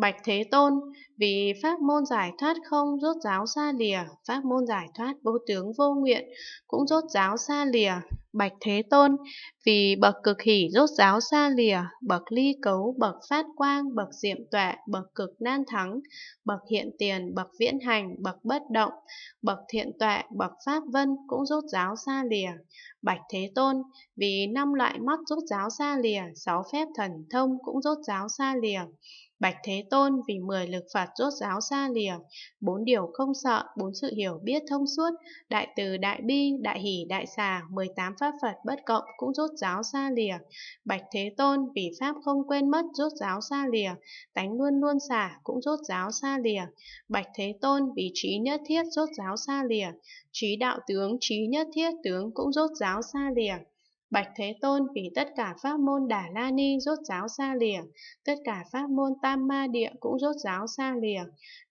Bạch Thế Tôn, vì pháp môn giải thoát không rốt giáo xa lìa, pháp môn giải thoát vô tướng vô nguyện cũng rốt giáo xa lìa. Bạch Thế Tôn, vì bậc cực hỷ rốt giáo xa lìa, bậc ly cấu, bậc phát quang, bậc diệm tọa, bậc cực nan thắng, bậc hiện tiền, bậc viễn hành, bậc bất động, bậc thiện tọa, bậc pháp vân cũng rốt giáo xa lìa. Bạch Thế Tôn, vì năm loại mắt rốt giáo xa lìa, sáu phép thần thông cũng rốt giáo xa lìa. Bạch Thế Tôn vì mười lực Phật rốt giáo xa lìa, bốn điều không sợ, bốn sự hiểu biết thông suốt, đại từ đại bi, đại hỷ đại xà, mười tám pháp Phật bất cộng cũng rốt giáo xa lìa. Bạch Thế Tôn, vì Pháp không quên mất rốt giáo xa lìa, tánh luôn luôn xả cũng rốt giáo xa lìa. Bạch Thế Tôn, vì trí nhất thiết rốt giáo xa lìa, trí đạo tướng, trí nhất thiết tướng cũng rốt giáo xa lìa. Bạch Thế Tôn vì tất cả pháp môn Đà La Ni rốt giáo xa lìa, tất cả pháp môn Tam Ma Địa cũng rốt giáo xa lìa.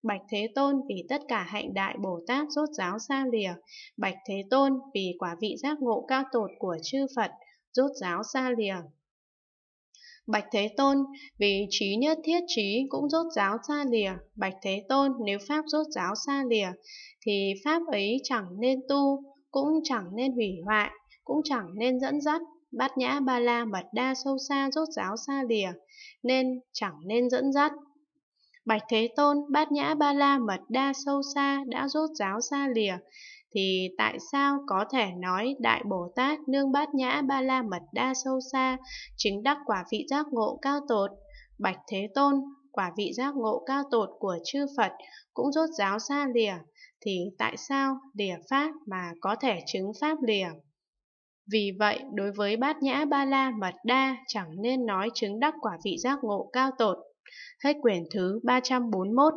Bạch Thế Tôn vì tất cả hạnh đại Bồ Tát rốt giáo xa lìa. Bạch Thế Tôn vì quả vị giác ngộ cao tột của chư Phật rút giáo xa lìa. Bạch Thế Tôn, vì trí nhất thiết trí cũng rốt giáo xa lìa. Bạch Thế Tôn, nếu Pháp rốt giáo xa lìa, thì Pháp ấy chẳng nên tu, cũng chẳng nên hủy hoại, cũng chẳng nên dẫn dắt. Bát nhã ba la mật đa sâu xa rốt giáo xa lìa, nên chẳng nên dẫn dắt. Bạch Thế Tôn, bát nhã ba la mật đa sâu xa đã rốt giáo xa lìa, thì tại sao có thể nói Đại Bồ Tát Nương Bát Nhã Ba La Mật Đa Sâu Xa chính đắc quả vị giác ngộ cao tột? Bạch Thế Tôn, quả vị giác ngộ cao tột của chư Phật cũng rốt giáo xa lìa, thì tại sao lìa Pháp mà có thể chứng Pháp lìa? Vì vậy, đối với bát nhã ba la mật đa chẳng nên nói chứng đắc quả vị giác ngộ cao tột. Hết quyển thứ 341